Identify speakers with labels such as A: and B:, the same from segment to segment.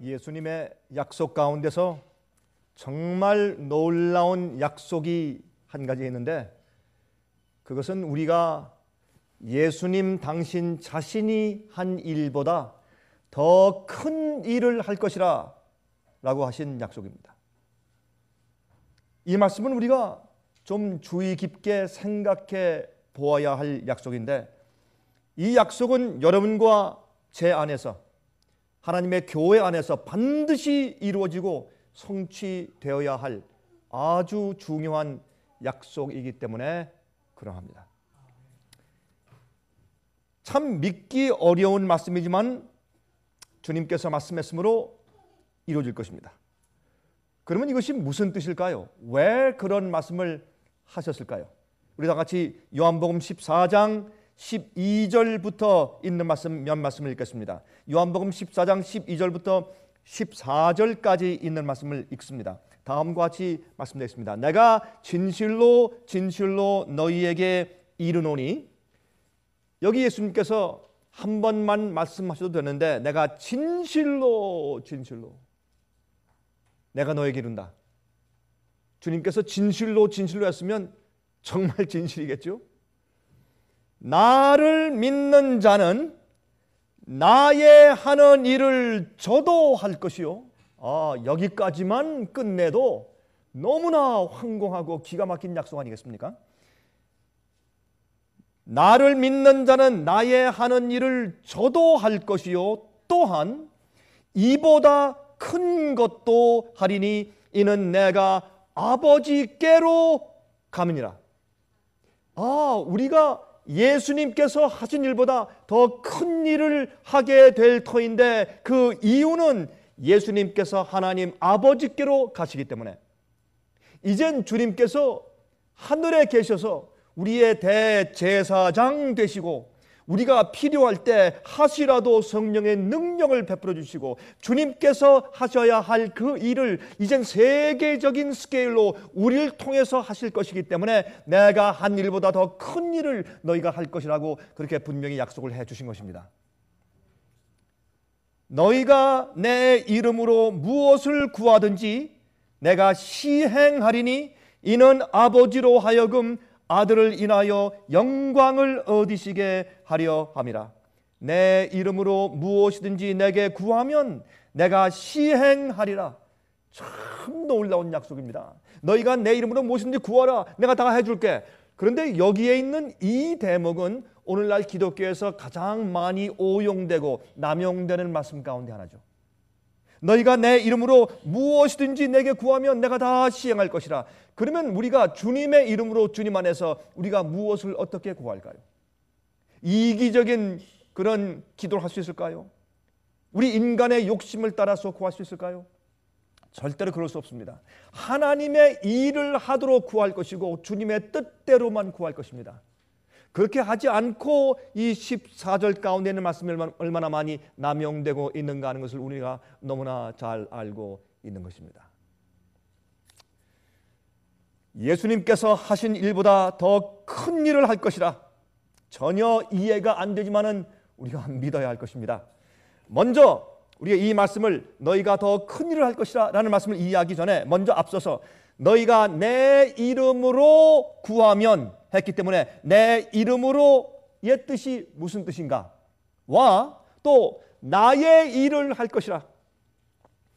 A: 예수님의 약속 가운데서 정말 놀라운 약속이 한 가지 있는데 그것은 우리가 예수님 당신 자신이 한 일보다 더 큰 일을 할 것이라 라고 하신 약속입니다. 이 말씀은 우리가 좀 주의 깊게 생각해 보아야 할 약속인데 이 약속은 여러분과 제 안에서 하나님의 교회 안에서 반드시 이루어지고 성취되어야 할 아주 중요한 약속이기 때문에 그러합니다. 참 믿기 어려운 말씀이지만 주님께서 말씀했으므로 이루어질 것입니다. 그러면 이것이 무슨 뜻일까요? 왜 그런 말씀을 하셨을까요? 우리 다 같이 요한복음 14장 12절부터 있는 말씀 몇 말씀을 읽겠습니다. 요한복음 14장 12절부터 14절까지 있는 말씀을 읽습니다. 다음과 같이 말씀드리겠습니다. 내가 진실로 진실로 너희에게 이르노니 여기 예수님께서 한 번만 말씀하셔도 되는데 내가 진실로 진실로 내가 너에게 이룬다. 주님께서 진실로 진실로 했으면 정말 진실이겠죠? 나를 믿는 자는 나의 하는 일을 저도 할 것이요. 아, 여기까지만 끝내도 너무나 황공하고 기가 막힌 약속 아니겠습니까? 나를 믿는 자는 나의 하는 일을 저도 할 것이요. 또한 이보다 큰 것도 하리니 이는 내가 아버지께로 가느니라. 아, 우리가 예수님께서 하신 일보다 더 큰 일을 하게 될 터인데 그 이유는 예수님께서 하나님 아버지께로 가시기 때문에 이젠 주님께서 하늘에 계셔서 우리의 대제사장 되시고 우리가 필요할 때 하시라도 성령의 능력을 베풀어 주시고 주님께서 하셔야 할 그 일을 이젠 세계적인 스케일로 우리를 통해서 하실 것이기 때문에 내가 한 일보다 더 큰 일을 너희가 할 것이라고 그렇게 분명히 약속을 해 주신 것입니다. 너희가 내 이름으로 무엇을 구하든지 내가 시행하리니 이는 아버지로 하여금 아들을 인하여 영광을 얻으시게 하려 함이라. 내 이름으로 무엇이든지 내게 구하면 내가 시행하리라. 참 놀라운 약속입니다. 너희가 내 이름으로 무엇이든지 구하라. 내가 다 해줄게. 그런데 여기에 있는 이 대목은 오늘날 기독교에서 가장 많이 오용되고 남용되는 말씀 가운데 하나죠. 너희가 내 이름으로 무엇이든지 내게 구하면 내가 다 시행할 것이라. 그러면 우리가 주님의 이름으로 주님 안에서 우리가 무엇을 어떻게 구할까요? 이기적인 그런 기도를 할 수 있을까요? 우리 인간의 욕심을 따라서 구할 수 있을까요? 절대로 그럴 수 없습니다. 하나님의 일을 하도록 구할 것이고 주님의 뜻대로만 구할 것입니다. 그렇게 하지 않고 이 14절 가운데 있는 말씀이 얼마나 많이 남용되고 있는가 하는 것을 우리가 너무나 잘 알고 있는 것입니다. 예수님께서 하신 일보다 더 큰 일을 할 것이라 전혀 이해가 안 되지만은 우리가 믿어야 할 것입니다. 먼저 우리가 이 말씀을 너희가 더 큰 일을 할 것이라라는 말씀을 이해하기 전에 먼저 앞서서 너희가 내 이름으로 구하면 했기 때문에 내 이름으로 옛 뜻이 무슨 뜻인가? 와 또 나의 일을 할 것이라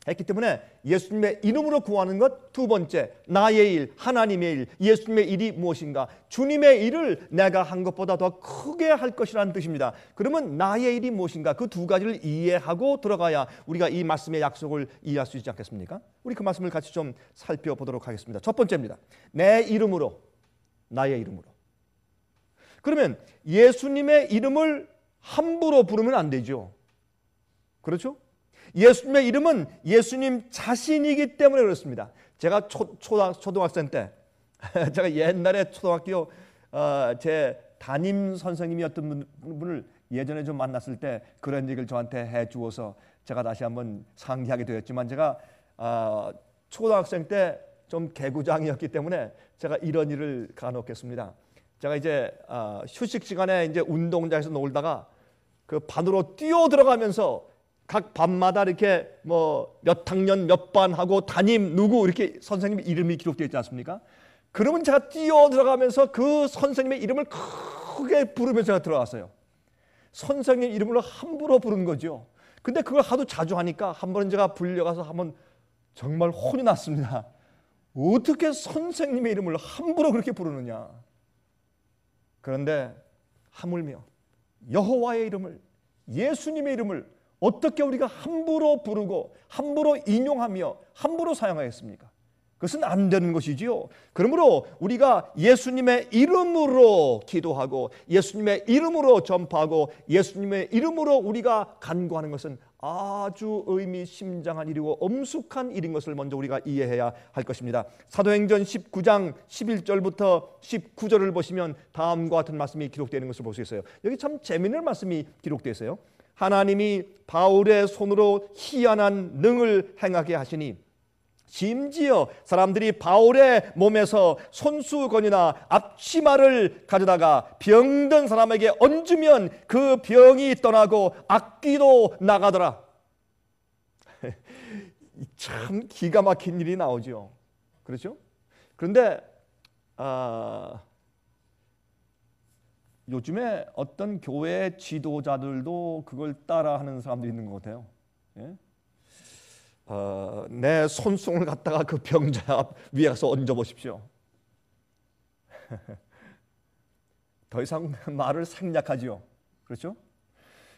A: 했기 때문에 예수님의 이름으로 구하는 것 두 번째 나의 일, 하나님의 일, 예수님의 일이 무엇인가? 주님의 일을 내가 한 것보다 더 크게 할 것이라는 뜻입니다. 그러면 나의 일이 무엇인가? 그 두 가지를 이해하고 들어가야 우리가 이 말씀의 약속을 이해할 수 있지 않겠습니까? 우리 그 말씀을 같이 좀 살펴보도록 하겠습니다. 첫 번째입니다. 내 이름으로 나의 이름으로 그러면 예수님의 이름을 함부로 부르면 안 되죠. 그렇죠? 예수님의 이름은 예수님 자신이기 때문에 그렇습니다. 제가 초, 초, 초등학생 때, 제가 옛날에 초등학교 어, 제 담임 선생님이었던 분을 예전에 좀 만났을 때 그런 얘기를 저한테 해 주어서 제가 다시 한번 상기하게 되었지만 제가 어, 초등학생 때 좀 개구장이었기 때문에 제가 이런 일을 간혹 했습니다. 제가 이제 아, 휴식 시간에 이제 운동장에서 놀다가 그 반으로 뛰어 들어가면서 각 반마다 이렇게 뭐 몇 학년 몇 반 하고 담임 누구 이렇게 선생님 이름이 기록되어 있지 않습니까? 그러면 제가 뛰어 들어가면서 그 선생님의 이름을 크게 부르면서 제가 들어갔어요. 선생님 이름으로 함부로 부른 거죠. 근데 그걸 하도 자주 하니까 한 번은 제가 불려가서 한번 정말 혼이 났습니다. 어떻게 선생님의 이름을 함부로 그렇게 부르느냐. 그런데 하물며 여호와의 이름을 예수님의 이름을 어떻게 우리가 함부로 부르고 함부로 인용하며 함부로 사용하겠습니까? 그것은 안 되는 것이지요. 그러므로 우리가 예수님의 이름으로 기도하고 예수님의 이름으로 전파하고 예수님의 이름으로 우리가 간구하는 것은 아주 의미심장한 일이고 엄숙한 일인 것을 먼저 우리가 이해해야 할 것입니다. 사도행전 19장 11절부터 19절을 보시면 다음과 같은 말씀이 기록되는 것을 볼 수 있어요. 여기 참 재미있는 말씀이 기록되어 있어요. 하나님이 바울의 손으로 희한한 능을 행하게 하시니 심지어 사람들이 바울의 몸에서 손수건이나 앞치마를 가져다가 병든 사람에게 얹으면 그 병이 떠나고 악기도 나가더라. 참 기가 막힌 일이 나오죠. 그렇죠? 그런데 아, 요즘에 어떤 교회 지도자들도 그걸 따라하는 사람도 있는 것 같아요. 예? 어, 내손수을 갖다가 그 병자 위에 가서 얹어 보십시오. 더 이상 말을 생략하지요. 그렇죠?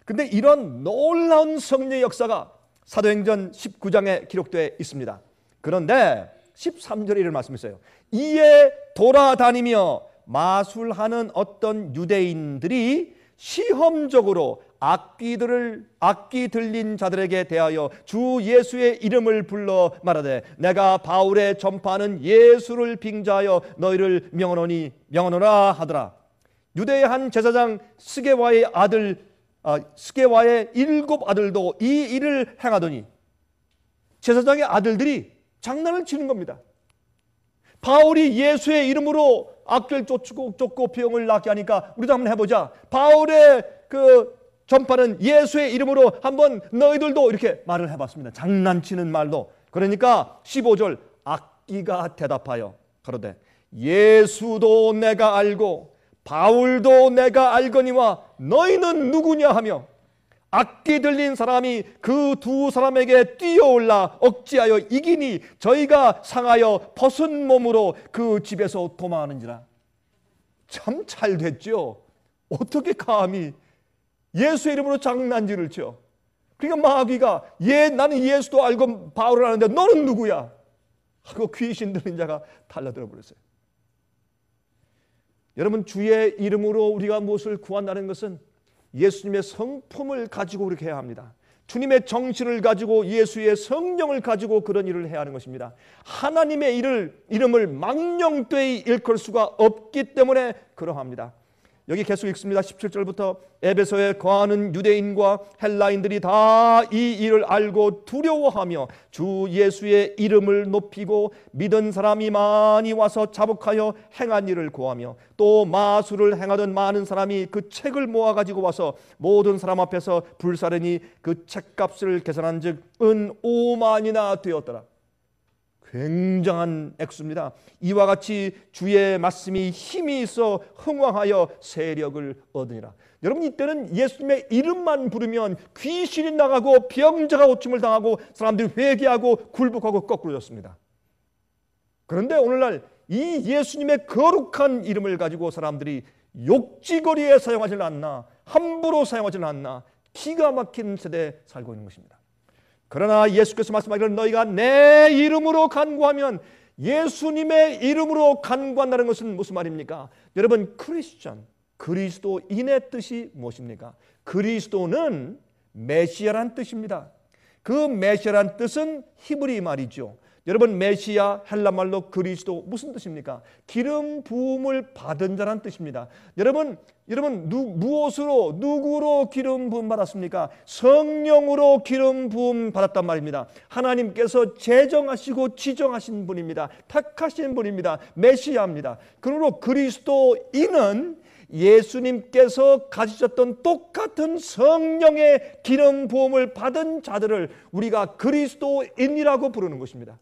A: 근데 이런 놀라운 성례 역사가 사도행전 19장에 기록되어 있습니다. 그런데 13절에 이런 말씀했어요 이에 돌아다니며 마술하는 어떤 유대인들이 시험적으로 악귀들을 악귀 들린 자들에게 대하여 주 예수의 이름을 불러 말하되 내가 바울의 전파하는 예수를 빙자하여 너희를 명언하니 명언하라 하더라. 유대의 한 제사장 스게와의 아들 아, 스게와의 일곱 아들도 이 일을 행하더니 제사장의 아들들이 장난을 치는 겁니다. 바울이 예수의 이름으로 악귀를 쫓고 쫓고 비용을낳게 하니까 우리도 한번 해보자. 바울의 그 전파는 예수의 이름으로 한번 너희들도 이렇게 말을 해봤습니다. 장난치는 말도 그러니까 15절 악기가 대답하여 그로되 예수도 내가 알고 바울도 내가 알거니와 너희는 누구냐 하며 악기 들린 사람이 그 두 사람에게 뛰어올라 억지하여 이기니 저희가 상하여 벗은 몸으로 그 집에서 도망하는지라. 참 잘 됐죠. 어떻게 감히 예수 의 이름으로 장난질을 쳐. 그러니까 마귀가 예 나는 예수도 알고 바울을 아는데 너는 누구야? 하고 귀신 들린 자가 달라들어 버렸어요. 여러분 주의 이름으로 우리가 무엇을 구한다는 것은 예수님의 성품을 가지고 그렇게 해야 합니다. 주님의 정신을 가지고 예수의 성령을 가지고 그런 일을 해야 하는 것입니다. 하나님의 일을 이름을 망령되이 일컬 수가 없기 때문에 그러합니다. 여기 계속 읽습니다. 17절부터 에베소에 거하는 유대인과 헬라인들이 다 이 일을 알고 두려워하며 주 예수의 이름을 높이고 믿은 사람이 많이 와서 자복하여 행한 일을 구하며또 마술을 행하던 많은 사람이 그 책을 모아 가지고 와서 모든 사람 앞에서 불사르니 그 책값을 계산한즉 은 5만이나 되었더라. 굉장한 액수입니다. 이와 같이 주의 말씀이 힘이 있어 흥왕하여 세력을 얻으니라. 여러분 이때는 예수님의 이름만 부르면 귀신이 나가고 병자가 고침을 당하고 사람들이 회개하고 굴복하고 거꾸로졌습니다. 그런데 오늘날 이 예수님의 거룩한 이름을 가지고 사람들이 욕지거리에 사용하지 않나 함부로 사용하지 않나 기가 막힌 세대에 살고 있는 것입니다. 그러나 예수께서 말씀하기를 너희가 내 이름으로 간구하면 예수님의 이름으로 간구한다는 것은 무슨 말입니까? 여러분 크리스천 그리스도인의 뜻이 무엇입니까? 그리스도는 메시아란 뜻입니다. 그 메시아란 뜻은 히브리 말이죠. 여러분 메시아 헬라말로 그리스도 무슨 뜻입니까? 기름 부음을 받은 자란 뜻입니다. 여러분 여러분 누, 무엇으로 누구로 기름 부음 받았습니까? 성령으로 기름 부음 받았단 말입니다. 하나님께서 제정하시고 지정하신 분입니다. 택하신 분입니다. 메시아입니다. 그러므로 그리스도인은 예수님께서 가지셨던 똑같은 성령의 기름 부음을 받은 자들을 우리가 그리스도인이라고 부르는 것입니다.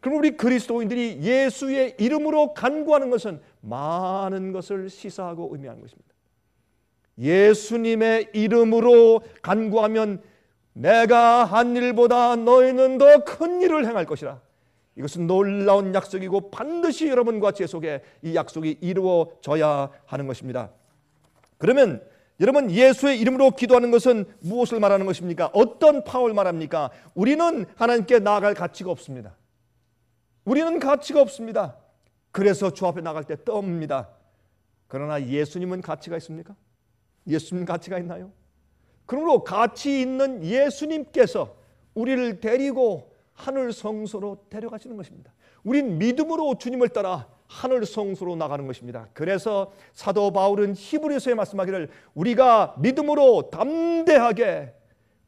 A: 그럼 우리 그리스도인들이 예수의 이름으로 간구하는 것은 많은 것을 시사하고 의미하는 것입니다. 예수님의 이름으로 간구하면 내가 한 일보다 너희는 더 큰 일을 행할 것이라. 이것은 놀라운 약속이고 반드시 여러분과 제 속에 이 약속이 이루어져야 하는 것입니다. 그러면 여러분 예수의 이름으로 기도하는 것은 무엇을 말하는 것입니까? 어떤 파월 말합니까? 우리는 하나님께 나아갈 가치가 없습니다. 우리는 가치가 없습니다. 그래서 주 앞에 나갈 때 떱니다. 그러나 예수님은 가치가 있습니까? 예수님 가치가 있나요? 그러므로 가치 있는 예수님께서 우리를 데리고 하늘 성소로 데려가시는 것입니다. 우린 믿음으로 주님을 따라 하늘 성소로 나가는 것입니다. 그래서 사도 바울은 히브리서에 말씀하기를 우리가 믿음으로 담대하게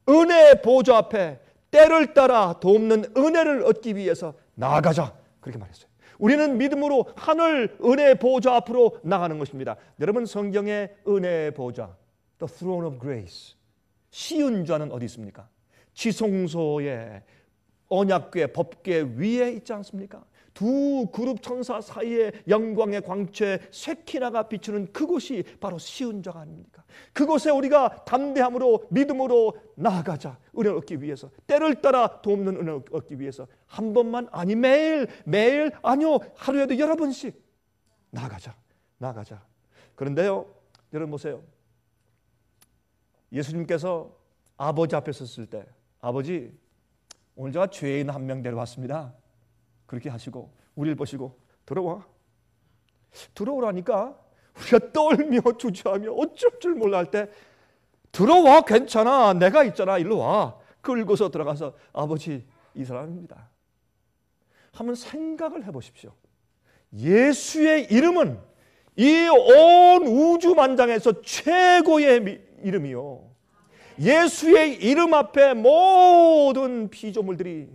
A: 은혜 보좌 앞에 때를 따라 돕는 은혜를 얻기 위해서 나아가자 그렇게 말했어요. 우리는 믿음으로 하늘 은혜 보좌 앞으로 나가는 것입니다. 네, 여러분 성경의 은혜 보좌, the throne of grace, 시운좌는 어디 있습니까? 지성소의 언약궤, 법궤 위에 있지 않습니까? 두 그룹 천사 사이에 영광의 광채 쇠키나가 비추는 그곳이 바로 시운적 아닙니까? 그곳에 우리가 담대함으로 믿음으로 나아가자 은혜 얻기 위해서 때를 따라 돕는 은혜 얻기 위해서 한 번만 아니 매일 매일 아니요 하루에도 여러 번씩 나아가자 나아가자 그런데요 여러분 보세요 예수님께서 아버지 앞에 섰을 때 아버지 오늘 제가 죄인 한 명 데려왔습니다 그렇게 하시고 우리를 보시고 들어와. 들어오라니까 우리가 떨며 주저하며 어쩔 줄 몰라 할 때 들어와 괜찮아 내가 있잖아 일로 와 끌고서 들어가서 아버지 이 사람입니다 한번 생각을 해보십시오 예수의 이름은 이 온 우주 만장에서 최고의 이름이요 예수의 이름 앞에 모든 피조물들이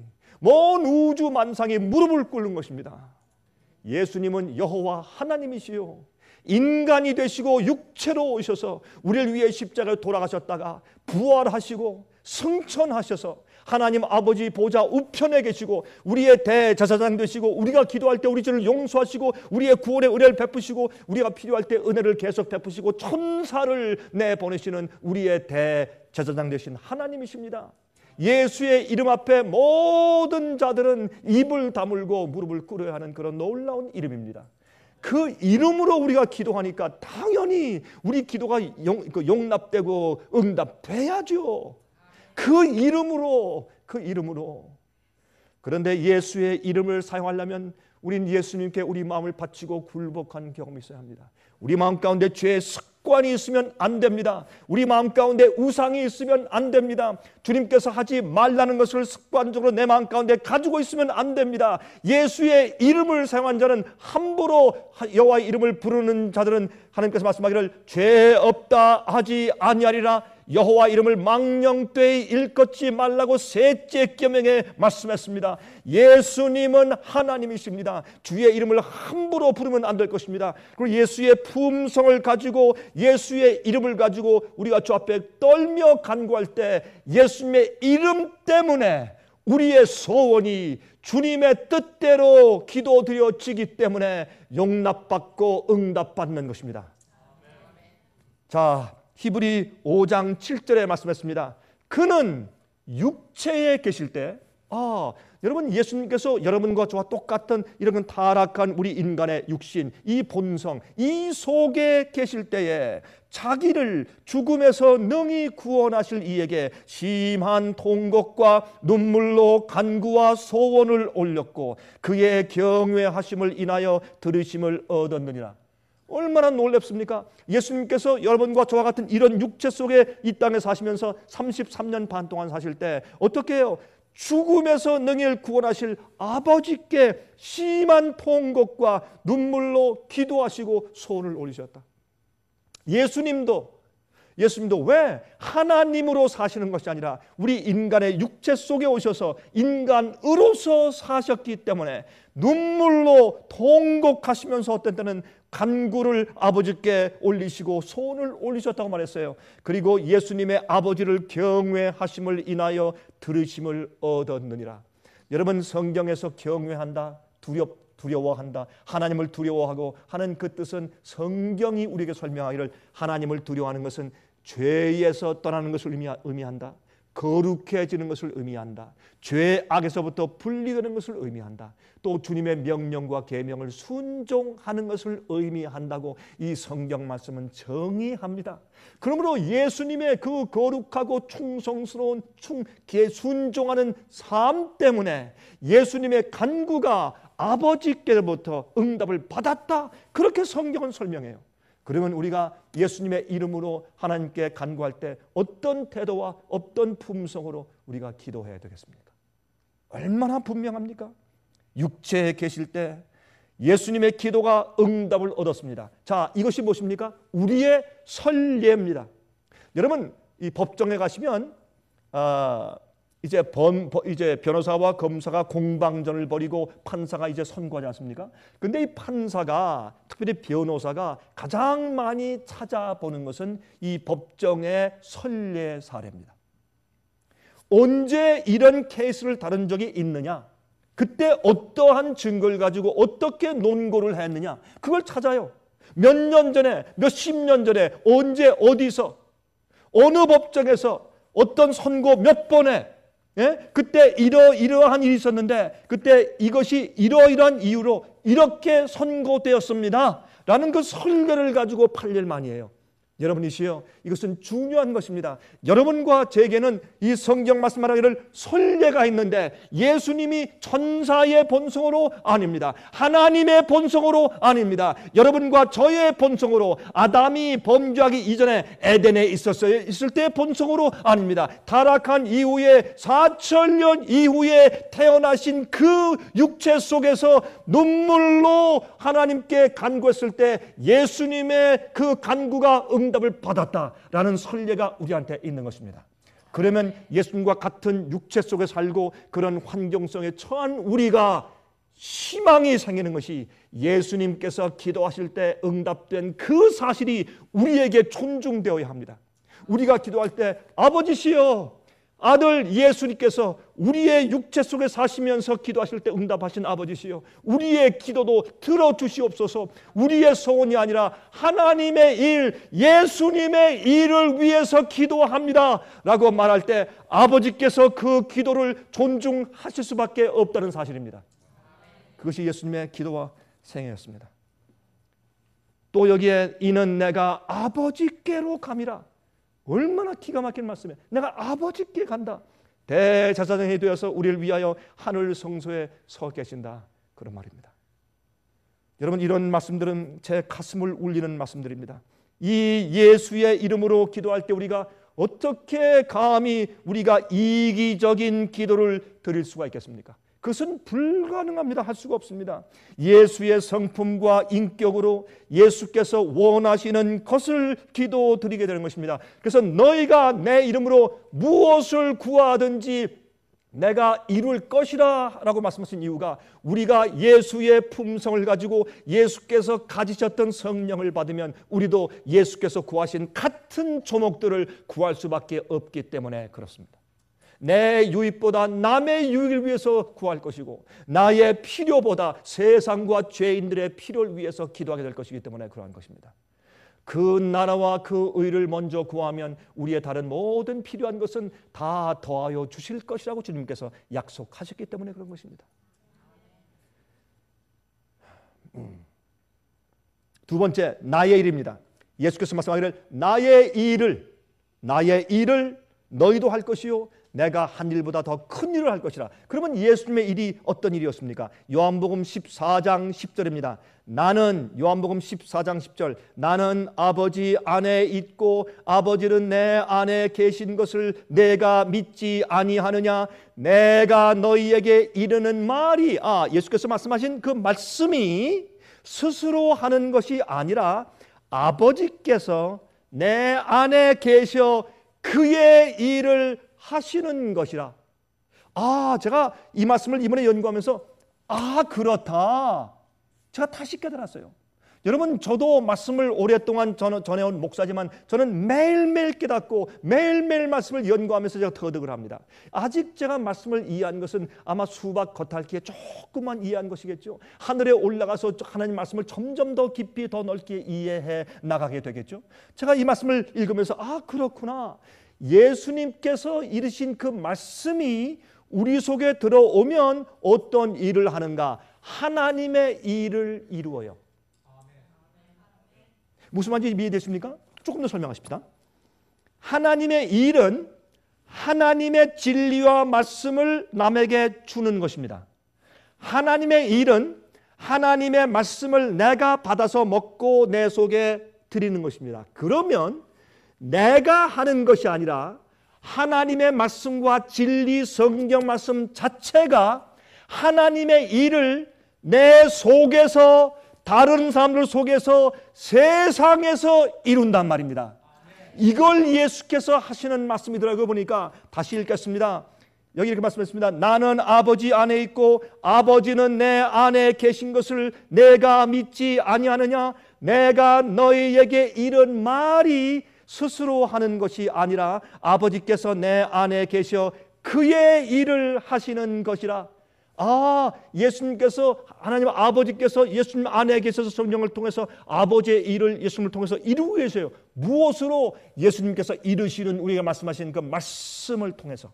A: 먼 우주 만상에 무릎을 꿇는 것입니다. 예수님은 여호와 하나님이시요 인간이 되시고 육체로 오셔서 우리를 위해 십자가를 돌아가셨다가 부활하시고 승천하셔서 하나님 아버지 보좌 우편에 계시고 우리의 대제사장 되시고 우리가 기도할 때 우리 죄를 용서하시고 우리의 구원의 은혜를 베푸시고 우리가 필요할 때 은혜를 계속 베푸시고 천사를 내보내시는 우리의 대제사장 되신 하나님이십니다. 예수의 이름 앞에 모든 자들은 입을 다물고 무릎을 꿇어야 하는 그런 놀라운 이름입니다. 그 이름으로 우리가 기도하니까 당연히 우리 기도가 용, 그 납되고 응답돼야죠. 그 이름으로, 그 이름으로. 그런데 예수의 이름을 사용하려면 우린 예수님께 우리 마음을 바치고 굴복한 경험이 있어야 합니다. 우리 마음 가운데 죄의 습 습관이 있으면 안 됩니다. 우리 마음 가운데 우상이 있으면 안 됩니다. 주님께서 하지 말라는 것을 습관적으로 내 마음 가운데 가지고 있으면 안 됩니다. 예수의 이름을 사용한 자는 함부로 여호와의 이름을 부르는 자들은 하나님께서 말씀하기를 죄 없다 하지 아니하리라 여호와 이름을 망령되이 일컫지 말라고 셋째 겸명에 말씀했습니다. 예수님은 하나님이십니다. 주의 이름을 함부로 부르면 안 될 것입니다. 그리고 예수의 품성을 가지고 예수의 이름을 가지고 우리가 주 앞에 떨며 간구할 때 예수님의 이름 때문에 우리의 소원이 주님의 뜻대로 기도드려지기 때문에 용납받고 응답받는 것입니다. 자, 히브리 5장 7절에 말씀했습니다. 그는 육체에 계실 때, 아, 여러분 예수님께서 여러분과 저와 똑같은 이런 타락한 우리 인간의 육신, 이 본성, 이 속에 계실 때에 자기를 죽음에서 능히 구원하실 이에게 심한 통곡과 눈물로 간구와 소원을 올렸고 그의 경외하심을 인하여 들으심을 얻었느니라. 얼마나 놀랍습니까? 예수님께서 여러분과 저와 같은 이런 육체 속에 이 땅에 사시면서 33년 반 동안 사실 때 어떻게 해요? 죽음에서 능일 구원하실 아버지께 심한 통곡과 눈물로 기도하시고 소원을 올리셨다. 예수님도 예수님도 왜 하나님으로 사시는 것이 아니라 우리 인간의 육체 속에 오셔서 인간으로서 사셨기 때문에 눈물로 통곡하시면서 어떤 때는 간구를 아버지께 올리시고 손을 올리셨다고 말했어요. 그리고 예수님의 아버지를 경외하심을 인하여 들으심을 얻었느니라. 여러분 성경에서 경외한다, 두렵 두려워한다. 하나님을 두려워하고 하는 그 뜻은 성경이 우리에게 설명하기를 하나님을 두려워하는 것은 죄에서 떠나는 것을 의미한다. 거룩해지는 것을 의미한다. 죄 악에서부터 분리되는 것을 의미한다. 또 주님의 명령과 계명을 순종하는 것을 의미한다고 이 성경 말씀은 정의합니다. 그러므로 예수님의 그 거룩하고 충성스러운 충계 순종하는 삶 때문에 예수님의 간구가 아버지께로부터 응답을 받았다. 그렇게 성경은 설명해요. 그러면 우리가 예수님의 이름으로 하나님께 간구할 때 어떤 태도와 어떤 품성으로 우리가 기도해야 되겠습니까? 얼마나 분명합니까? 육체에 계실 때 예수님의 기도가 응답을 얻었습니다. 자, 이것이 무엇입니까? 우리의 설례입니다. 여러분, 이 법정에 가시면 어, 이제 번, 이제 변호사와 검사가 공방전을 벌이고 판사가 이제 선고하지 않습니까? 근데 이 판사가 특별히 변호사가 가장 많이 찾아보는 것은 이 법정의 선례 사례입니다. 언제 이런 케이스를 다룬 적이 있느냐? 그때 어떠한 증거를 가지고 어떻게 논고를 했느냐? 그걸 찾아요. 몇 년 전에, 몇 십 년 전에, 언제 어디서, 어느 법정에서 어떤 선고 몇 번에 예? 그때 이러, 이러한 일이 있었는데 그때 이것이 이러이러한 이유로 이렇게 선고되었습니다. 라는 그 설계를 가지고 팔릴 만이에요. 여러분이시여 이것은 중요한 것입니다. 여러분과 제게는 이 성경 말씀하기를 라 설례가 있는데 예수님이 천사의 본성으로 아닙니다. 하나님의 본성으로 아닙니다. 여러분과 저의 본성으로 아담이 범죄하기 이전에 에덴에 있었어요. 있을 때 본성으로 아닙니다. 타락한 이후에 4천년 이후에 태어나신 그 육체 속에서 눈물로 하나님께 간구했을 때 예수님의 그 간구가 응 응답을 받았다라는 설례가 우리한테 있는 것입니다. 그러면 예수님과 같은 육체 속에 살고 그런 환경성에 처한 우리가 희망이 생기는 것이 예수님께서 기도하실 때 응답된 그 사실이 우리에게 존중되어야 합니다. 우리가 기도할 때 아버지시여 아들 예수님께서 우리의 육체 속에 사시면서 기도하실 때 응답하신 아버지시여 우리의 기도도 들어주시옵소서 우리의 소원이 아니라 하나님의 일 예수님의 일을 위해서 기도합니다 라고 말할 때 아버지께서 그 기도를 존중하실 수밖에 없다는 사실입니다 그것이 예수님의 기도와 생애였습니다 또 여기에 이는 내가 아버지께로 감이라 얼마나 기가 막힌 말씀이에요 내가 아버지께 간다 대제사장이 되어서 우리를 위하여 하늘 성소에 서 계신다. 그런 말입니다. 여러분 이런 말씀들은 제 가슴을 울리는 말씀들입니다. 이 예수의 이름으로 기도할 때 우리가 어떻게 감히 우리가 이기적인 기도를 드릴 수가 있겠습니까? 그것은 불가능합니다. 할 수가 없습니다. 예수의 성품과 인격으로 예수께서 원하시는 것을 기도드리게 되는 것입니다. 그래서 너희가 내 이름으로 무엇을 구하든지 내가 이룰 것이라 라고 말씀하신 이유가 우리가 예수의 품성을 가지고 예수께서 가지셨던 성령을 받으면 우리도 예수께서 구하신 같은 조목들을 구할 수밖에 없기 때문에 그렇습니다. 내 유익보다 남의 유익을 위해서 구할 것이고 나의 필요보다 세상과 죄인들의 필요를 위해서 기도하게 될 것이기 때문에 그러한 것입니다. 그 나라와 그 의를 먼저 구하면 우리의 다른 모든 필요한 것은 다 더하여 주실 것이라고 주님께서 약속하셨기 때문에 그런 것입니다. 음. 두 번째 나의 일입니다. 예수께서 말씀하기를 나의 일을 나의 일을 너희도 할 것이요 내가 한 일보다 더 큰 일을 할 것이라. 그러면 예수님의 일이 어떤 일이었습니까? 요한복음 14장 10절입니다. 나는 요한복음 14장 10절 나는 아버지 안에 있고 아버지는 내 안에 계신 것을 내가 믿지 아니하느냐 내가 너희에게 이르는 말이 아 예수께서 말씀하신 그 말씀이 스스로 하는 것이 아니라 아버지께서 내 안에 계셔 그의 일을 하시는 것이라. 아, 제가 이 말씀을 이번에 연구하면서 아, 그렇다. 제가 다시 깨달았어요. 여러분, 저도 말씀을 오랫동안 전해온 목사지만 저는 매일매일 깨닫고 매일매일 말씀을 연구하면서 제가 터득을 합니다. 아직 제가 말씀을 이해한 것은 아마 수박 겉핥기에 조금만 이해한 것이겠죠. 하늘에 올라가서 하나님 말씀을 점점 더 깊이 더 넓게 이해해 나가게 되겠죠. 제가 이 말씀을 읽으면서 아, 그렇구나. 예수님께서 이르신 그 말씀이 우리 속에 들어오면 어떤 일을 하는가? 하나님의 일을 이루어요. 무슨 말인지 이해되십니까? 조금 더 설명하십시다. 하나님의 일은 하나님의 진리와 말씀을 남에게 주는 것입니다. 하나님의 일은 하나님의 말씀을 내가 받아서 먹고 내 속에 드리는 것입니다. 그러면 내가 하는 것이 아니라 하나님의 말씀과 진리 성경 말씀 자체가 하나님의 일을 내 속에서 다른 사람들 속에서 세상에서 이룬단 말입니다. 이걸 예수께서 하시는 말씀이더라고요 보니까 다시 읽겠습니다. 여기 이렇게 말씀했습니다. 나는 아버지 안에 있고 아버지는 내 안에 계신 것을 내가 믿지 아니하느냐? 내가 너희에게 이런 말이 스스로 하는 것이 아니라 아버지께서 내 안에 계셔 그의 일을 하시는 것이라. 아, 예수님께서 하나님 아버지께서 예수님 안에 계셔서 성령을 통해서 아버지의 일을 예수님을 통해서 이루고 계세요. 무엇으로 예수님께서 이루시는 우리가 말씀하신 그 말씀을 통해서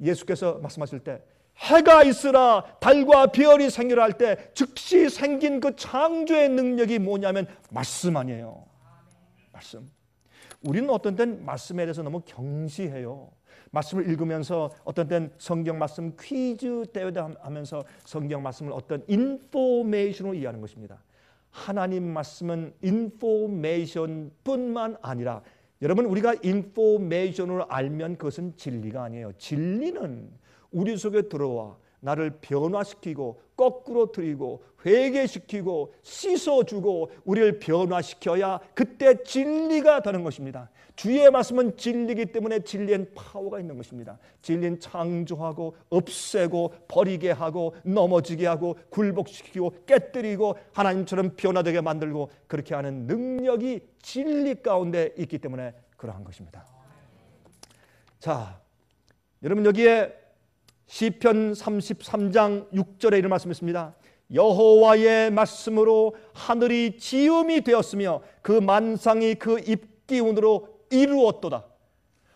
A: 예수께서 말씀하실 때 해가 있으라 달과 별이 생겨라 할때 즉시 생긴 그 창조의 능력이 뭐냐면 말씀 아니에요. 말씀. 우리는 어떤 땐 말씀에 대해서 너무 경시해요. 말씀을 읽으면서 어떤 땐 성경 말씀 퀴즈 대회하면서 성경 말씀을 어떤 인포메이션으로 이해하는 것입니다. 하나님 말씀은 인포메이션뿐만 아니라 여러분 우리가 인포메이션으로 알면 그것은 진리가 아니에요. 진리는 우리 속에 들어와 나를 변화시키고 거꾸로 들리고 회개시키고 씻어주고 우리를 변화시켜야 그때 진리가 되는 것입니다. 주의 말씀은 진리이기 때문에 진리엔 파워가 있는 것입니다. 진리는 창조하고 없애고 버리게 하고 넘어지게 하고 굴복시키고 깨뜨리고 하나님처럼 변화되게 만들고 그렇게 하는 능력이 진리 가운데 있기 때문에 그러한 것입니다. 자, 여러분 여기에 시편 33장 6절에 이런 말씀했습니다. 여호와의 말씀으로 하늘이 지음이 되었으며 그 만상이 그 입기운으로 이루었도다.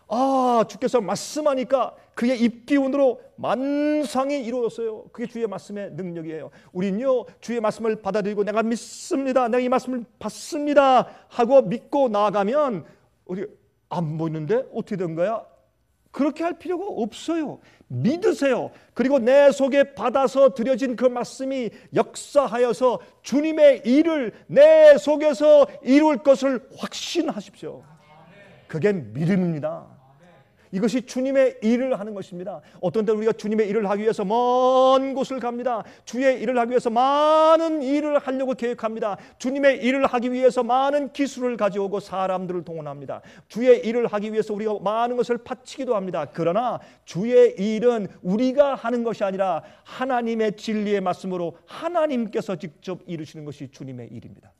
A: 아, 주께서 말씀하니까 그의 입기운으로 만상이 이루어졌어요. 그게 주의 말씀의 능력이에요. 우리는요, 주의 말씀을 받아들이고 내가 믿습니다. 내가 이 말씀을 받습니다. 하고 믿고 나아가면 우리 안 보이는데 어떻게 된 거야? 그렇게 할 필요가 없어요. 믿으세요. 그리고 내 속에 받아서 드려진 그 말씀이 역사하여서 주님의 일을 내 속에서 이룰 것을 확신하십시오. 그게 믿음입니다. 이것이 주님의 일을 하는 것입니다. 어떤 때는 우리가 주님의 일을 하기 위해서 먼 곳을 갑니다. 주의 일을 하기 위해서 많은 일을 하려고 계획합니다. 주님의 일을 하기 위해서 많은 기술을 가져오고 사람들을 동원합니다. 주의 일을 하기 위해서 우리가 많은 것을 바치기도 합니다. 그러나 주의 일은 우리가 하는 것이 아니라 하나님의 진리의 말씀으로 하나님께서 직접 이루시는 것이 주님의 일입니다.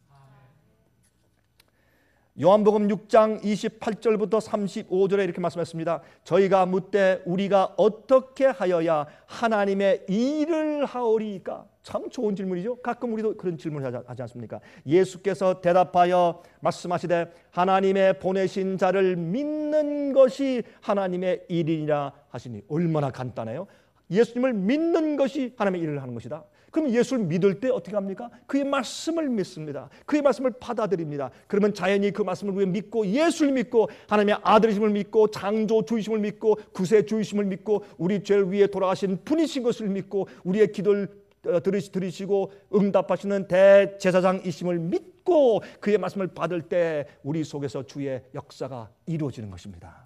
A: 요한복음 6장 28절부터 35절에 이렇게 말씀했습니다. 저희가 묻되 우리가 어떻게 하여야 하나님의 일을 하오리까? 참 좋은 질문이죠. 가끔 우리도 그런 질문을 하지 않습니까? 예수께서 대답하여 말씀하시되 하나님의 보내신 자를 믿는 것이 하나님의 일이라 하시니 얼마나 간단해요. 예수님을 믿는 것이 하나님의 일을 하는 것이다. 그럼 예수를 믿을 때 어떻게 합니까? 그의 말씀을 믿습니다. 그의 말씀을 받아들입니다. 그러면 자연히 그 말씀을 위해 믿고 예수를 믿고 하나님의 아들이심을 믿고 창조주의심을 믿고 구세주의심을 믿고 우리 죄를 위해 돌아가신 분이신 것을 믿고 우리의 기도를 어, 들으시고 응답하시는 대제사장이심을 믿고 그의 말씀을 받을 때 우리 속에서 주의 역사가 이루어지는 것입니다.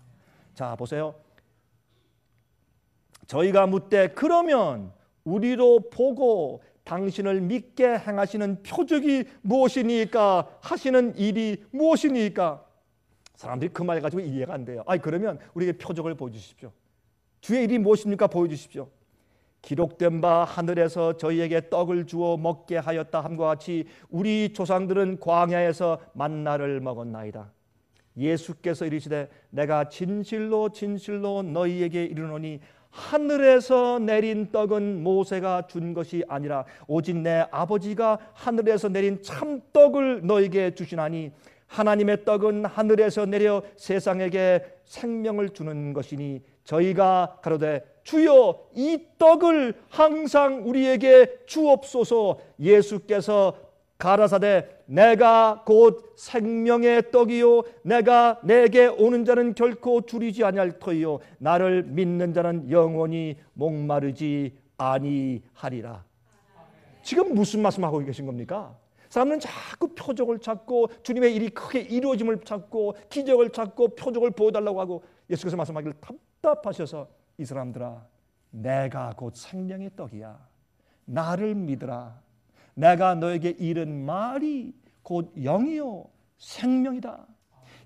A: 자, 보세요. 저희가 묻되 그러면 우리로 보고 당신을 믿게 행하시는 표적이 무엇이니까 하시는 일이 무엇이니까 사람들이 그 말 가지고 이해가 안 돼요. 아니 그러면 우리에게 표적을 보여주십시오. 주의 일이 무엇입니까? 보여주십시오. 기록된 바 하늘에서 저희에게 떡을 주어 먹게 하였다 함과 같이 우리 조상들은 광야에서 만나를 먹었나이다. 예수께서 이르시되 내가 진실로 진실로 너희에게 이르노니 하늘에서 내린 떡은 모세가 준 것이 아니라 오직 내 아버지가 하늘에서 내린 참떡을 너에게 주시나니 하나님의 떡은 하늘에서 내려 세상에게 생명을 주는 것이니 저희가 가로되 주여 이 떡을 항상 우리에게 주옵소서 예수께서 가라사대 내가 곧 생명의 떡이요 내가 내게 오는 자는 결코 줄이지 아니할 터이요 나를 믿는 자는 영원히 목마르지 아니하리라. 지금 무슨 말씀하고 계신 겁니까? 사람은 자꾸 표적을 찾고 주님의 일이 크게 이루어짐을 찾고 기적을 찾고 표적을 보여달라고 하고 예수께서 말씀하기를 답답하셔서 이 사람들아 내가 곧 생명의 떡이야. 나를 믿으라. 내가 너에게 이른 말이 곧 영이요 생명이다.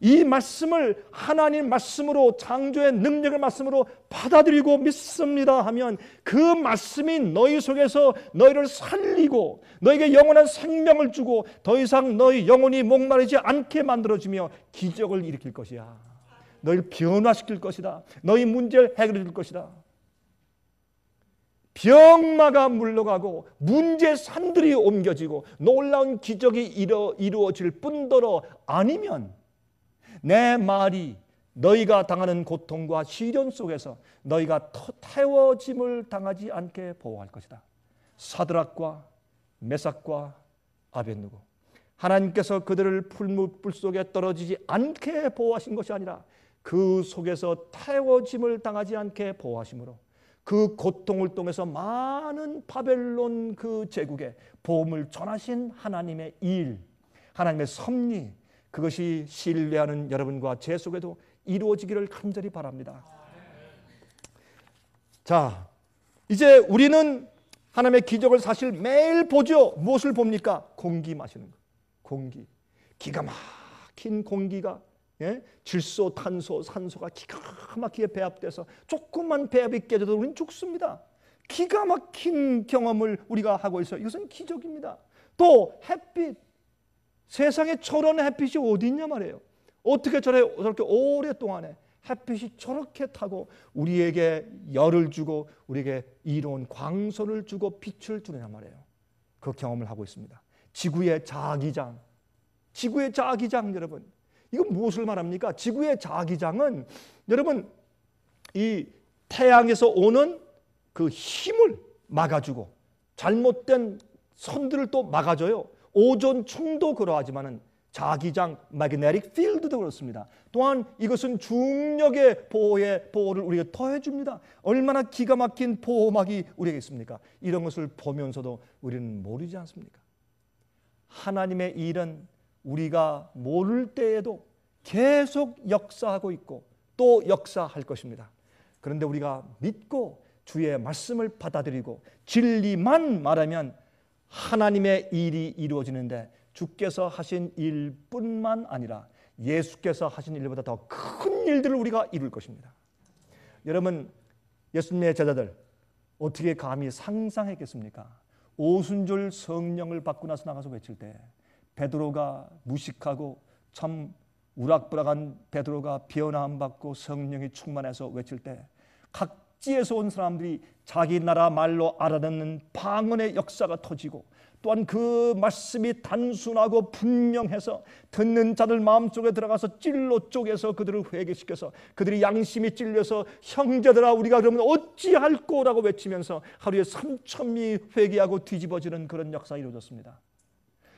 A: 이 말씀을 하나님 말씀으로 창조의 능력의 말씀으로 받아들이고 믿습니다 하면 그 말씀이 너희 속에서 너희를 살리고 너에게 영원한 생명을 주고 더 이상 너희 영혼이 목마르지 않게 만들어주며 기적을 일으킬 것이야. 너희를 변화시킬 것이다. 너희 문제를 해결해 줄 것이다. 병마가 물러가고 문제 산들이 옮겨지고 놀라운 기적이 이루, 이루어질 뿐더러 아니면 내 말이 너희가 당하는 고통과 시련 속에서 너희가 태워짐을 당하지 않게 보호할 것이다. 사드락과 메삭과 아벤누고 하나님께서 그들을 풀무불 속에 떨어지지 않게 보호하신 것이 아니라 그 속에서 태워짐을 당하지 않게 보호하심으로 그 고통을 통해서 많은 바벨론 그 제국에 보험을 전하신 하나님의 일, 하나님의 섭리, 그것이 신뢰하는 여러분과 제 속에도 이루어지기를 간절히 바랍니다. 자, 이제 우리는 하나님의 기적을 사실 매일 보죠. 무엇을 봅니까? 공기 마시는 거. 공기. 기가 막힌 공기가 예? 질소, 탄소, 산소가 기가 막히게 배합돼서 조금만 배합이 깨져도 우리는 죽습니다. 기가 막힌 경험을 우리가 하고 있어요. 이것은 기적입니다. 또 햇빛. 세상에 저런 햇빛이 어디 있냐 말이에요. 어떻게 저래, 저렇게 오랫동안에 햇빛이 저렇게 타고 우리에게 열을 주고 우리에게 이로운 광선을 주고 빛을 주느냐 말이에요. 그 경험을 하고 있습니다. 지구의 자기장. 지구의 자기장 여러분. 이건 무엇을 말합니까? 지구의 자기장은 여러분 이 태양에서 오는 그 힘을 막아주고 잘못된 선들을 또 막아줘요. 오존층도 그러하지만은 자기장 마그네틱 필드도 그렇습니다. 또한 이것은 중력의 보호에 보호를 우리에 더해 줍니다. 얼마나 기가 막힌 보호막이 우리에게 있습니까? 이런 것을 보면서도 우리는 모르지 않습니까? 하나님의 일은 우리가 모를 때에도 계속 역사하고 있고 또 역사할 것입니다. 그런데 우리가 믿고 주의 말씀을 받아들이고 진리만 말하면 하나님의 일이 이루어지는데 주께서 하신 일뿐만 아니라 예수께서 하신 일보다 더 큰 일들을 우리가 이룰 것입니다. 여러분 예수님의 제자들 어떻게 감히 상상했겠습니까? 오순절 성령을 받고 나서 나가서 외칠 때 베드로가 무식하고 참 우락부락한 베드로가 변화함 받고 성령이 충만해서 외칠 때 각지에서 온 사람들이 자기 나라 말로 알아듣는 방언의 역사가 터지고 또한 그 말씀이 단순하고 분명해서 듣는 자들 마음속에 들어가서 찔로 쪼개서 그들을 회개시켜서 그들이 양심이 찔려서 형제들아 우리가 그러면 어찌할거라고 외치면서 하루에 삼천미 회개하고 뒤집어지는 그런 역사가 이루어졌습니다.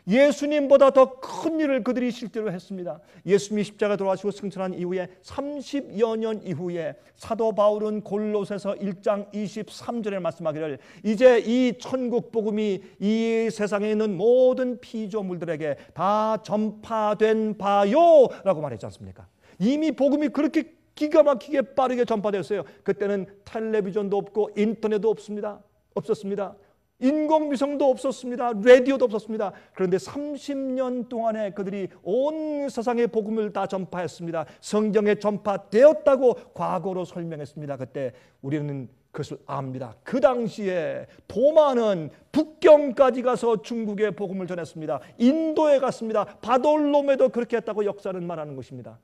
A: 예수님보다 더 큰 일을 그들이 실제로 했습니다. 예수님이 십자가 돌아가시고 승천한 이후에 30여 년 이후에 사도 바울은 골로새서 1장 23절에 말씀하기를 이제 이 천국 복음이 이 세상에 있는 모든 피조물들에게 다 전파된 바요라고 말했지 않습니까? 이미 복음이 그렇게 기가 막히게 빠르게 전파되었어요. 그때는 텔레비전도 없고 인터넷도 없습니다. 없었습니다. 인공위성도 없었습니다. 라디오도 없었습니다. 그런데 30년 동안에 그들이 온 세상의 복음을 다 전파했습니다. 성경에 전파되었다고 과거로 설명했습니다. 그때 우리는 그것을 압니다. 그 당시에 도마는 북경까지 가서 중국에 복음을 전했습니다. 인도에 갔습니다. 바돌롬에도 그렇게 했다고 역사는 말하는 것입니다.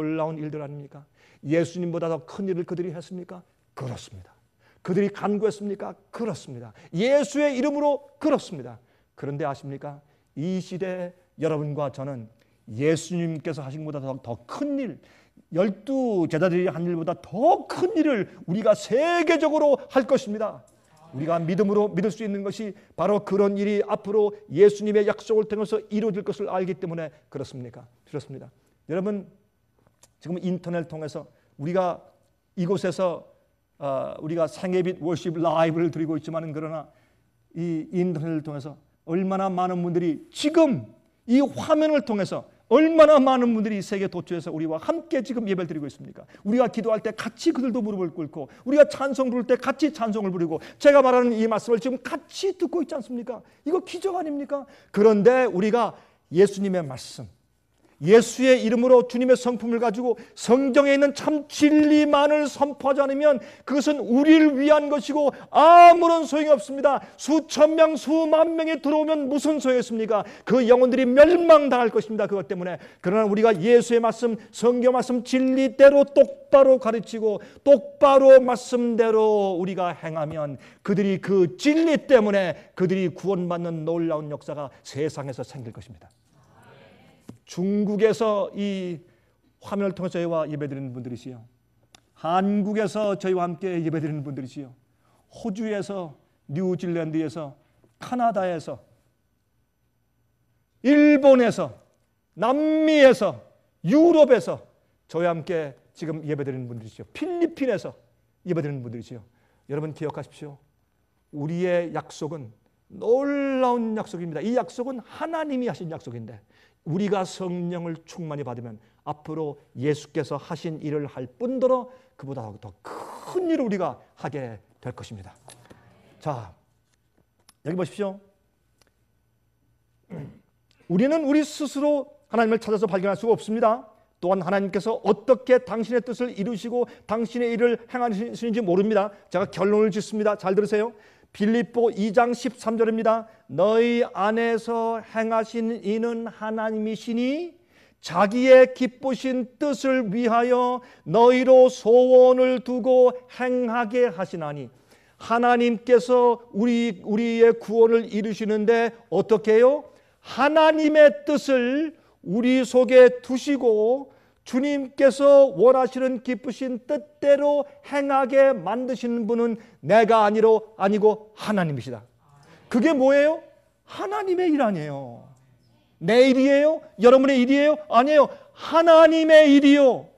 A: 놀라운 일들 아닙니까? 예수님보다 더 큰 일을 그들이 했습니까? 그렇습니다. 그들이 간구했습니까? 그렇습니다. 예수의 이름으로 그렇습니다. 그런데 아십니까? 이시대 여러분과 저는 예수님께서 하신 것보다 더 큰 일, 열두 제자들이 한 일보다 더 큰 일을 우리가 세계적으로 할 것입니다. 우리가 믿음으로 믿을 수 있는 것이 바로 그런 일이 앞으로 예수님의 약속을 통해서 이루어질 것을 알기 때문에 그렇습니까? 그렇습니다. 여러분 지금 인터넷 을 통해서 우리가 이곳에서 어, 우리가 생애빛 월십 라이브를 드리고 있지만 그러나 이 인터넷을 통해서 얼마나 많은 분들이 지금 이 화면을 통해서 얼마나 많은 분들이 세계 도처에서 우리와 함께 지금 예배를 드리고 있습니까? 우리가 기도할 때 같이 그들도 무릎을 꿇고 우리가 찬송 부를 때 같이 찬송을 부르고 제가 말하는 이 말씀을 지금 같이 듣고 있지 않습니까? 이거 기적 아닙니까? 그런데 우리가 예수님의 말씀 예수의 이름으로 주님의 성품을 가지고 성경에 있는 참 진리만을 선포하지 않으면 그것은 우리를 위한 것이고 아무런 소용이 없습니다. 수천 명, 수만 명이 들어오면 무슨 소용이 있습니까? 그 영혼들이 멸망당할 것입니다. 그것 때문에. 그러나 우리가 예수의 말씀, 성경 말씀 진리대로 똑바로 가르치고 똑바로 말씀대로 우리가 행하면 그들이 그 진리 때문에 그들이 구원받는 놀라운 역사가 세상에서 생길 것입니다. 중국에서 이 화면을 통해 저희와 예배드리는 분들이시요. 한국에서 저희와 함께 예배드리는 분들이시요. 호주에서 뉴질랜드에서 카나다에서 일본에서 남미에서 유럽에서 저희와 함께 지금 예배드리는 분들이시요. 필리핀에서 예배드리는 분들이시요. 여러분 기억하십시오. 우리의 약속은 놀라운 약속입니다. 이 약속은 하나님이 하신 약속인데 우리가 성령을 충만히 받으면 앞으로 예수께서 하신 일을 할 뿐더러 그보다 더 큰 일을 우리가 하게 될 것입니다. 자, 여기 보십시오. 우리는 우리 스스로 하나님을 찾아서 발견할 수가 없습니다. 또한 하나님께서 어떻게 당신의 뜻을 이루시고 당신의 일을 행하시는지 모릅니다. 제가 결론을 짓습니다. 잘 들으세요. 빌립보 2장 13절입니다. 너희 안에서 행하신 이는 하나님이시니 자기의 기쁘신 뜻을 위하여 너희로 소원을 두고 행하게 하시나니 하나님께서 우리 우리의 구원을 이루시는데 어떻게요? 하나님의 뜻을 우리 속에 두시고 주님께서 원하시는 기쁘신 뜻대로 행하게 만드시는 분은 내가 아니로 아니고 하나님이시다. 그게 뭐예요? 하나님의 일 아니에요. 내 일이에요? 여러분의 일이에요? 아니에요. 하나님의 일이요.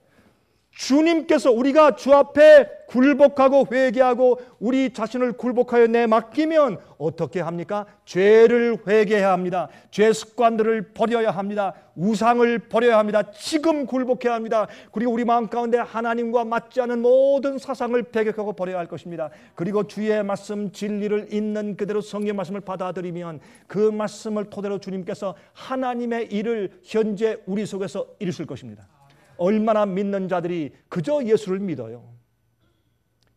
A: 주님께서 우리가 주 앞에 굴복하고 회개하고 우리 자신을 굴복하여 내맡기면 어떻게 합니까? 죄를 회개해야 합니다. 죄 습관들을 버려야 합니다. 우상을 버려야 합니다. 지금 굴복해야 합니다. 그리고 우리 마음 가운데 하나님과 맞지 않은 모든 사상을 배격하고 버려야 할 것입니다. 그리고 주의 말씀 진리를 있는 그대로 성경 말씀을 받아들이면 그 말씀을 토대로 주님께서 하나님의 일을 현재 우리 속에서 이루실 것입니다. 얼마나 믿는 자들이 그저 예수를 믿어요.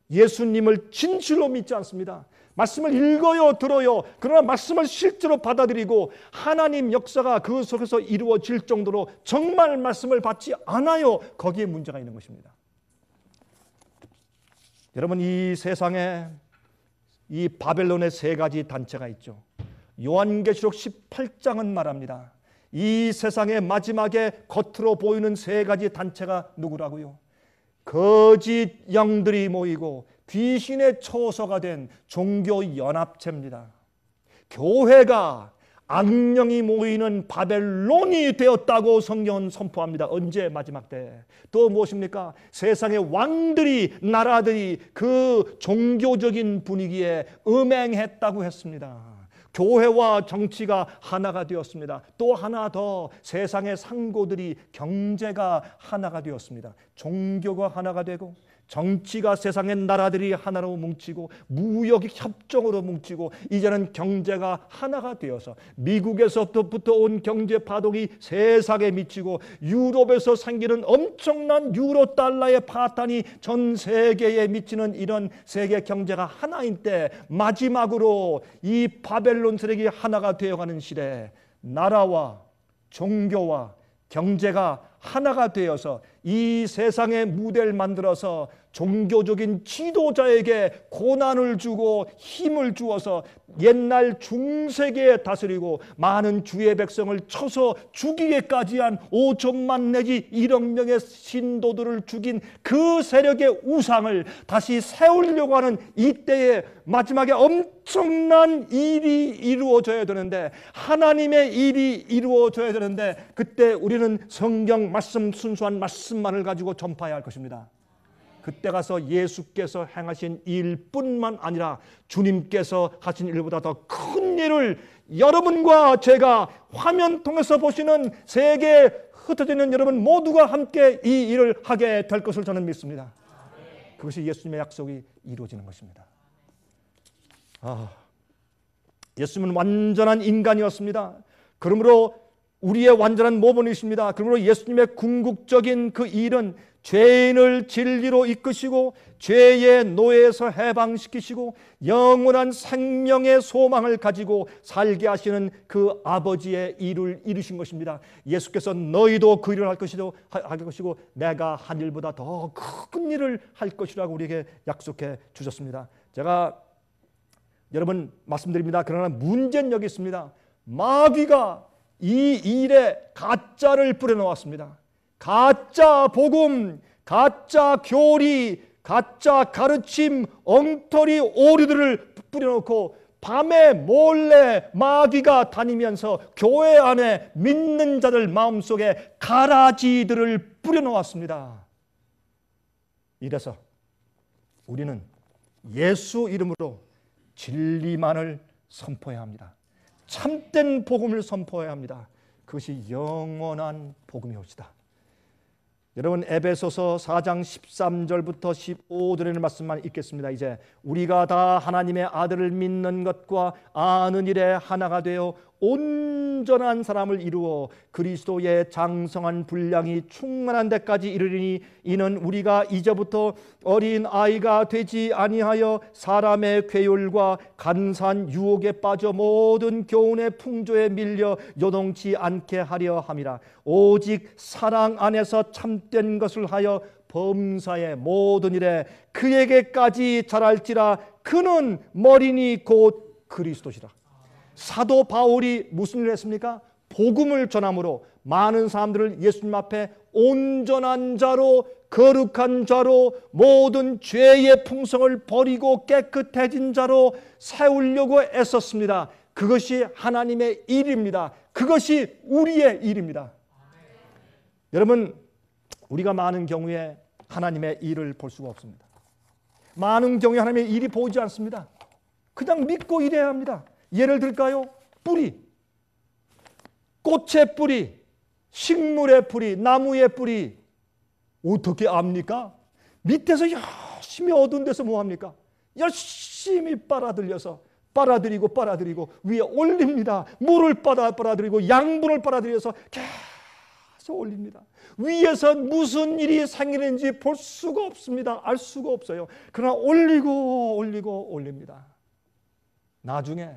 A: 예수님을 진실로 믿지 않습니다. 말씀을 읽어요, 들어요. 그러나 말씀을 실제로 받아들이고 하나님 역사가 그 속에서 이루어질 정도로 정말 말씀을 받지 않아요. 거기에 문제가 있는 것입니다. 여러분, 이 세상에 이 바벨론의 세 가지 단체가 있죠. 요한계시록 18장은 말합니다. 이 세상의 마지막에 겉으로 보이는 세 가지 단체가 누구라고요? 거짓 영들이 모이고 귀신의 초소가 된 종교연합체입니다. 교회가 악령이 모이는 바벨론이 되었다고 성경은 선포합니다. 언제 마지막 때? 또 무엇입니까? 세상의 왕들이 나라들이 그 종교적인 분위기에 음행했다고 했습니다. 교회와 정치가 하나가 되었습니다. 또 하나 더 세상의 상고들이 경제가 하나가 되었습니다. 종교가 하나가 되고 정치가 세상의 나라들이 하나로 뭉치고 무역이 협정으로 뭉치고 이제는 경제가 하나가 되어서 미국에서부터 온 경제 파동이 세상에 미치고 유럽에서 생기는 엄청난 유로 달러의 파탄이 전 세계에 미치는 이런 세계 경제가 하나인 때 마지막으로 이 바벨론 쓰레기 하나가 되어가는 시대에 나라와 종교와 경제가 하나가 되어서 이 세상에 무대를 만들어서 종교적인 지도자에게 고난을 주고 힘을 주어서 옛날 중세계에 다스리고 많은 주의 백성을 쳐서 죽이게까지 한 5천만 내지 1억 명의 신도들을 죽인 그 세력의 우상을 다시 세우려고 하는 이때에 마지막에 엄청난 일이 이루어져야 되는데 하나님의 일이 이루어져야 되는데 그때 우리는 성경 말씀 순수한 말씀만을 가지고 전파해야 할 것입니다. 그때 가서 예수께서 행하신 일뿐만 아니라 주님께서 하신 일보다 더 큰 일을 여러분과 제가 화면 통해서 보시는 세계에 흩어지는 여러분 모두가 함께 이 일을 하게 될 것을 저는 믿습니다. 그것이 예수님의 약속이 이루어지는 것입니다. 아, 예수님은 완전한 인간이었습니다. 그러므로 우리의 완전한 모범이십니다. 그러므로 예수님의 궁극적인 그 일은 죄인을 진리로 이끄시고 죄의 노예에서 해방시키시고 영원한 생명의 소망을 가지고 살게 하시는 그 아버지의 일을 이루신 것입니다. 예수께서 너희도 그 일을 할 것이고, 할 것이고 내가 한 일보다 더 큰 일을 할 것이라고 우리에게 약속해 주셨습니다. 제가 여러분 말씀드립니다. 그러나 문제는 여기 있습니다. 마귀가 이 일에 가짜를 뿌려놓았습니다. 가짜 복음, 가짜 교리, 가짜 가르침, 엉터리 오류들을 뿌려놓고 밤에 몰래 마귀가 다니면서 교회 안에 믿는 자들 마음속에 가라지들을 뿌려놓았습니다. 이래서 우리는 예수 이름으로 진리만을 선포해야 합니다. 참된 복음을 선포해야 합니다. 그것이 영원한 복음이옵시다. 여러분 에베소서 4장 13절부터 15절의 말씀만 읽겠습니다. 이제 우리가 다 하나님의 아들을 믿는 것과 아는 일에 하나가 되어 온전한 사람을 이루어 그리스도의 장성한 분량이 충만한 데까지 이르리니 이는 우리가 이제부터 어린 아이가 되지 아니하여 사람의 괴율과 간산 유혹에 빠져 모든 교훈의 풍조에 밀려 요동치 않게 하려 함이라 오직 사랑 안에서 참된 것을 하여 범사의 모든 일에 그에게까지 자랄지라 그는 머리니 곧 그리스도시라 사도 바울이 무슨 일을 했습니까? 복음을 전함으로 많은 사람들을 예수님 앞에 온전한 자로 거룩한 자로 모든 죄의 풍성을 버리고 깨끗해진 자로 세우려고 애썼습니다. 그것이 하나님의 일입니다. 그것이 우리의 일입니다. 여러분 우리가 많은 경우에 하나님의 일을 볼 수가 없습니다. 많은 경우에 하나님의 일이 보이지 않습니다. 그냥 믿고 일해야 합니다. 예를 들까요? 뿌리. 꽃의 뿌리, 식물의 뿌리, 나무의 뿌리. 어떻게 압니까? 밑에서 열심히 어두운 데서 뭐 합니까? 열심히 빨아들여서 빨아들이고 빨아들이고 위에 올립니다. 물을 빨아 빨아들이고 양분을 빨아들여서 계속 올립니다. 위에서 무슨 일이 생기는지 볼 수가 없습니다. 알 수가 없어요. 그러나 올리고 올리고 올립니다. 나중에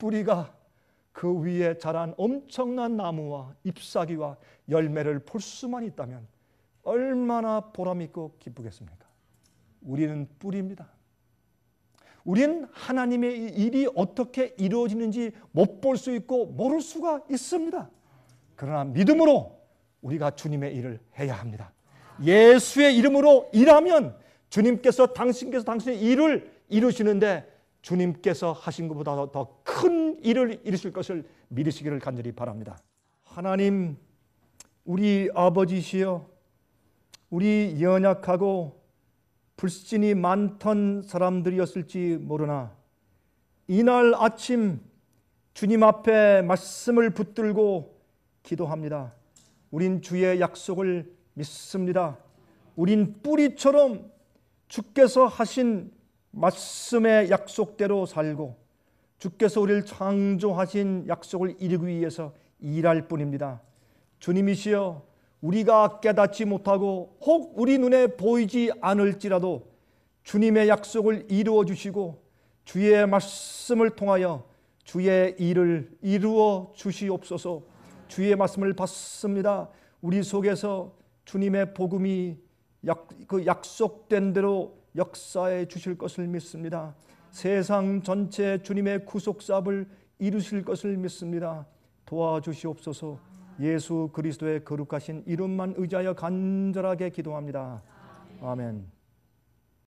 A: 뿌리가 그 위에 자란 엄청난 나무와 잎사귀와 열매를 볼 수만 있다면 얼마나 보람있고 기쁘겠습니까? 우리는 뿌리입니다. 우린 하나님의 일이 어떻게 이루어지는지 못 볼 수 있고 모를 수가 있습니다. 그러나 믿음으로 우리가 주님의 일을 해야 합니다. 예수의 이름으로 일하면 주님께서 당신께서 당신의 일을 이루시는데 주님께서 하신 것보다 더 큰 일을 이루실 것을 믿으시기를 간절히 바랍니다. 하나님, 우리 아버지시여, 우리 연약하고 불신이 많던 사람들이었을지 모르나, 이날 아침 주님 앞에 말씀을 붙들고 기도합니다. 우린 주의 약속을 믿습니다. 우린 뿌리처럼 주께서 하신 말씀의 약속대로 살고 주께서 우리를 창조하신 약속을 이루기 위해서 일할 뿐입니다. 주님이시여 우리가 깨닫지 못하고 혹 우리 눈에 보이지 않을지라도 주님의 약속을 이루어 주시고 주의 말씀을 통하여 주의 일을 이루어 주시옵소서 주의 말씀을 받습니다. 우리 속에서 주님의 복음이 약, 그 약속된 대로 역사해 주실 것을 믿습니다. 세상 전체 주님의 구속 사업을 이루실 것을 믿습니다. 도와주시옵소서. 예수 그리스도의 거룩하신 이름만 의지하여 간절하게 기도합니다. 아멘.